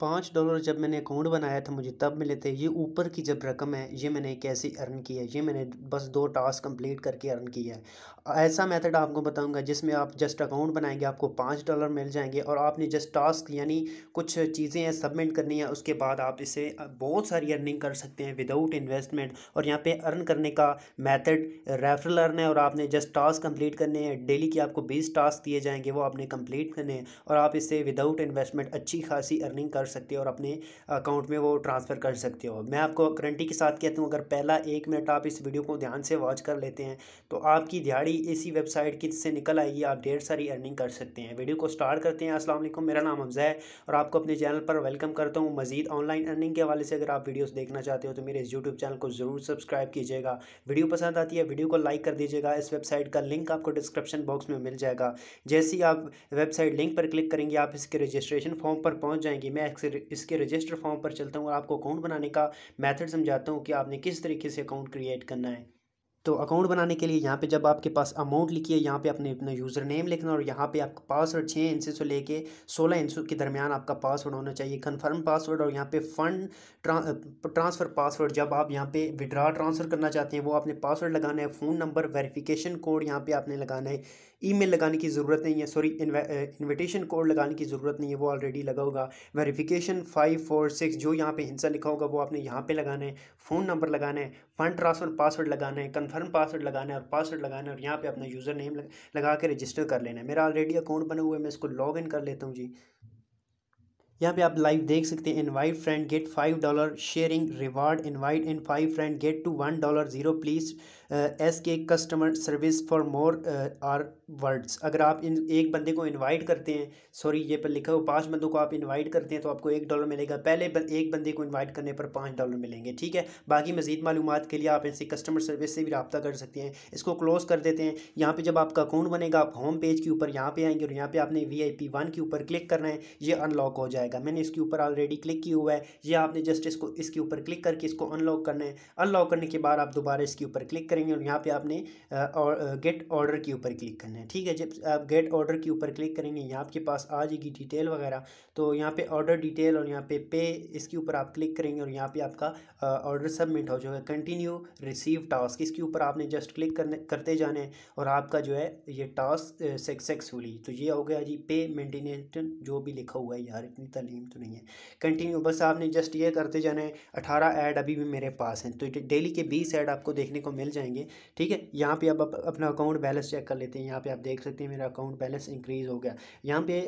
पाँच डॉलर जब मैंने अकाउंट बनाया था मुझे तब मिले थे ये ऊपर की जब रकम है ये मैंने कैसे अर्न की है ये मैंने बस दो टास्क कंप्लीट करके अर्न किया है ऐसा मेथड आपको बताऊंगा जिसमें आप जस्ट अकाउंट बनाएंगे आपको पाँच डॉलर मिल जाएंगे और आपने जस्ट टास्क यानी कुछ चीज़ें हैं सबमिट करनी है उसके बाद आप इसे बहुत सारी अर्निंग कर सकते हैं विदाउट इन्वेस्टमेंट और यहाँ पर अर्न करने का मैथड रेफरल अर्न है और आपने जस्ट टास्क कम्प्लीट करने हैं डेली के आपको बीस टास्क दिए जाएंगे वो आपने कम्प्लीट करने हैं और आप इसे विदाउट इन्वेस्टमेंट अच्छी खासी अर्निंग कर कर सकते हो और अपने अकाउंट में वो ट्रांसफ़र कर सकते हो मैं आपको गारंटी के साथ कहता हूँ अगर पहला एक मिनट आप इस वीडियो को ध्यान से वॉच कर लेते हैं तो आपकी दिहाड़ी इसी वेबसाइट की से निकल आएगी आप ढेर सारी अर्निंग कर सकते हैं वीडियो को स्टार्ट करते हैं असल मेरा नाम हमजा है और आपको अपने चैनल पर वेलकम करता हूँ मजीद ऑनलाइन अर्निंग के हवाले से अगर आप वीडियोज़ देखना चाहते हो तो मेरे इस यूट्यूब चैनल को ज़रूर सब्सक्राइब कीजिएगा वीडियो पसंद आती है वीडियो को लाइक कर दीजिएगा इस वेबसाइट का लिंक आपको डिस्क्रिप्शन बॉक्स में मिल जाएगा जैसे ही आप वेबसाइट लिंक पर क्लिक करेंगे आप इसके रजिस्ट्रेशन फॉर्म पर पहुंच जाएंगे मैं इसके रजिस्टर फॉर्म पर चलता हूँ और आपको अकाउंट बनाने का मैथड समझाता हूँ कि आपने किस तरीके से अकाउंट क्रिएट करना है तो अकाउंट बनाने के लिए यहाँ पे जब आपके पास अमाउंट लिखिए यहाँ पे अपने अपना यूज़र नेम लिखना और यहाँ पे आपका पासवर्ड छः इंच से लेके सोलह इंच के दरमियान आपका पासवर्ड होना चाहिए कन्फर्म पासवर्ड और यहाँ पे फंड ट्रां, ट्रांसफ़र पासवर्ड जब आप यहाँ पे विड्रा ट्रांसफ़र करना चाहते हैं वो आपने पासवर्ड लगाना है फ़ोन नंबर वेरिफिकेशन कोड यहाँ पर आपने लगाना है ईमेल लगाने की ज़रूरत नहीं है सॉरी इन्विटेशन कोड लगाने की ज़रूरत नहीं है वो ऑलरेडी लगा होगा वेरिफिकेशन फाइव फोर सिक्स जो यहाँ पे हिंसा लिखा होगा वो आपने यहाँ पे लगाना है फ़ोन नंबर लगाना है फंड ट्रांसफ़र पासवर्ड लगाना है कन्फर्म पासवर्ड लगाना है और पासवर्ड लगाना है और यहाँ पर अपना यूज़र नेम लगा के रजिस्टर कर लेना है मेरा ऑलरेडी अकाउंट बना हुआ है मैं इसको लॉग इन कर लेता हूँ जी यहाँ पे आप लाइव देख सकते हैं invite friend get five dollar sharing reward invite in five friend get two one dollar zero please ask customer service for more rewards अगर आप इन एक बंदे को इनवाइट करते हैं सॉरी ये पर लिखा हो पांच बंदों को आप इनवाइट करते हैं तो आपको एक डॉलर मिलेगा पहले ब, एक बंदे को इन्वाइट करने पर पाँच डॉलर मिलेंगे ठीक है बाकी मजीद मालूम के लिए आप इनसे कस्टमर सर्विस से भी रबता कर सकते हैं इसको क्लोज कर देते हैं यहाँ पर जब आपका अकाउंट बनेगा आप होम पेज के ऊपर यहाँ पर आएंगे और यहाँ पर आपने वी आई पी वन के ऊपर क्लिक करना है ये अनलॉक हो जाएगा जाएगा मैंने इसके ऊपर ऑलरेडी क्लिक किया हुआ है या आपने जस्ट इसको इसके ऊपर क्लिक करके इसको अनलॉक करना है अनलॉक करने के बाद आप दोबारा इसके ऊपर क्लिक करेंगे और यहाँ पे आपने गेट ऑर्डर के ऊपर क्लिक करना है ठीक है जब आप गेट ऑर्डर के ऊपर क्लिक करेंगे यहाँ आपके पास आ जाएगी डिटेल वगैरह तो यहाँ पे ऑर्डर डिटेल और यहाँ पे पे इसके ऊपर आप क्लिक करेंगे और यहाँ पे आपका ऑर्डर सबमिट हो जाएगा कंटिन्यू रिसीव टास्क इसके ऊपर आपने जस्ट क्लिक करने करते जाने और आपका जो है ये टास्क सक्सेसफुली तो ये हो गया जी पे मेंटेनेंट जो भी लिखा हुआ है यार इतनी तलीम तो नहीं है कंटिन्यू बस आपने जस्ट ये करते जाना है अठारह ऐड अभी भी मेरे पास हैं तो डेली के बीस ऐड आपको देखने को मिल जाएंगे ठीक है यहाँ पे आप अपना अकाउंट बैलेंस चेक कर लेते हैं यहाँ पे आप देख सकते हैं मेरा अकाउंट बैलेंस इंक्रीज़ हो गया यहाँ पे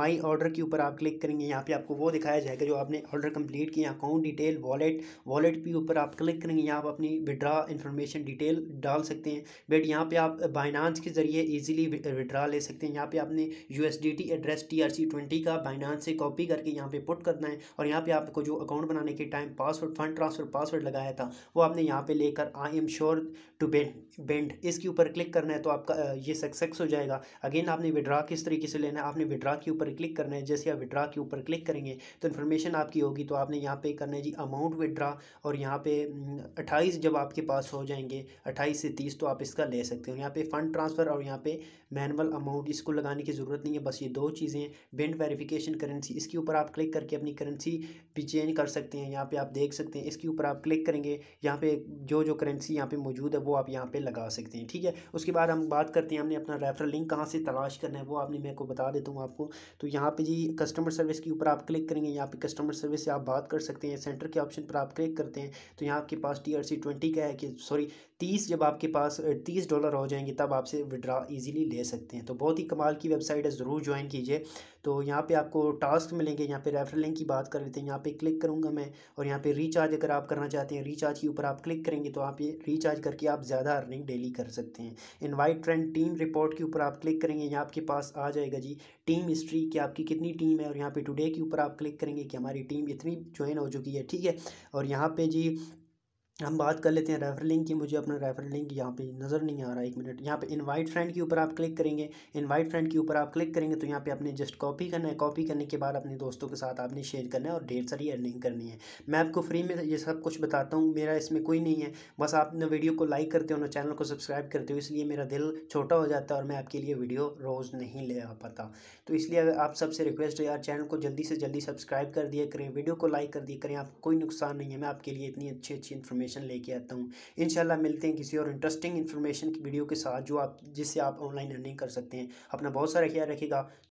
माई ऑर्डर के ऊपर आप क्लिक करेंगे यहाँ पर आपको वो दिखाया जाएगा जो आपने ऑर्डर कंप्लीट किया अकाउंट डिटेल वॉलेट वॉलेट के ऊपर आप क्लिक करेंगे यहाँ आप अपनी विड्रा इन्फॉर्मेशन डिटेल डाल सकते हैं बट यहाँ पर आप बाइनांस के ज़रिए ईजिली विड्रा ले सकते हैं यहाँ पर आपने U address T R C twenty का बाइनांस से कॉपी कॉपी करके यहाँ पे पुट करना है और यहाँ पे आपको जो अकाउंट बनाने के time password fund transfer password लगाया था वो आपने यहाँ पे लेकर I am sure to bend इसके ऊपर क्लिक करना है तो आपका ये सक्सेस हो जाएगा अगेन आपने विड्रा किस तरीके से लेना है आपने विड्रा के ऊपर क्लिक करना है जैसे आप विड्रा के ऊपर क्लिक करेंगे तो इन्फॉर्मेशन आपकी होगी तो आपने यहाँ पे करना है जी अमाउंट विड्रा और यहाँ पे अट्ठाईस जब आपके पास हो जाएंगे अट्ठाईस से तीस तो आप इसका ले सकते हो यहाँ पे फ़ंड ट्रांसफ़र और यहाँ पे मैनुअल अमाउंट इसको लगाने की ज़रूरत नहीं है बस ये दो चीज़ें बेंड वेरिफिकेशन करेंसी इसके इसके ऊपर आप क्लिक करके अपनी करेंसी भी चेंज कर सकते हैं यहाँ पे आप देख सकते हैं इसके ऊपर आप क्लिक करेंगे यहाँ पे जो जो करेंसी यहाँ पे मौजूद है वो आप यहाँ पे लगा सकते हैं ठीक है उसके बाद हम बात करते हैं हमने अपना रेफरल लिंक कहाँ से तलाश करना है वो आपने मेरे को बता देता हूँ आपको तो यहाँ पर जी कस्टमर सर्विस के ऊपर आप क्लिक करेंगे यहाँ पर कस्टमर सर्विस से आप बात कर सकते हैं सेंटर के ऑप्शन पर आप क्लिक करते हैं तो यहाँ आपके पास टी आर सी ट्वेंटी का है कि सॉरी तीस जब आपके पास तीस डॉलर हो जाएंगे तब आपसे विड्रा ईजिली ले सकते हैं तो बहुत ही कमाल की वेबसाइट है ज़रूर ज्वाइन कीजिए तो यहाँ पे आपको टास्क मिलेंगे यहाँ पे रेफरल लिंक की बात कर लेते हैं यहाँ पे क्लिक करूँगा मैं और यहाँ पे रिचार्ज अगर आप करना चाहते हैं रिचार्ज के ऊपर आप क्लिक करेंगे तो आप ये रिचार्ज करके आप ज़्यादा अर्निंग डेली कर सकते हैं इन्वाइट ट्रेंड टीम रिपोर्ट के ऊपर आप क्लिक करेंगे यहाँ आपके पास आ जाएगा जी टीम हिस्ट्री कि आपकी कितनी टीम है और यहाँ पर टुडे के ऊपर आप क्लिक करेंगे कि हमारी टीम इतनी ज्वाइन हो चुकी है ठीक है और यहाँ पर जी हम बात कर लेते हैं रेफर लिंक की मुझे अपना रेफर लिंक यहाँ पे नज़र नहीं आ रहा एक मिनट यहाँ पे इनवाइट फ्रेंड के ऊपर आप क्लिक करेंगे इनवाइट फ्रेंड के ऊपर आप क्लिक करेंगे तो यहाँ पे आपने जस्ट कॉपी करना है कॉपी करने के बाद अपने दोस्तों के साथ आपने शेयर करना है और ढेर सारी अर्निंग करनी है मैं आपको फ्री में ये सब कुछ बताता हूँ मेरा इसमें कोई नहीं है बस आप ना वीडियो को लाइक करते हो ना चैनल को सब्सक्राइब करते हो इसलिए मेरा दिल छोटा हो जाता है और मैं आपके लिए वीडियो रोज़ नहीं ले आ पाता तो इसलिए आप सबसे रिक्वेस्ट है यार चैनल को जल्दी से जल्दी सब्सक्राइब कर दिया करें वीडियो को लाइक कर दिया करें आपको कोई नुकसान नहीं है मैं आपके लिए इतनी अच्छी अच्छी इन्फॉर्मेशन इन्फॉर्मेशन लेके आता हूँ इन मिलते हैं किसी और इंटरेस्टिंग इन्फॉर्मेशन की वीडियो के साथ जो आप जिससे आप ऑनलाइन अर्निंग कर सकते हैं अपना बहुत सारा ख्याल रखेगा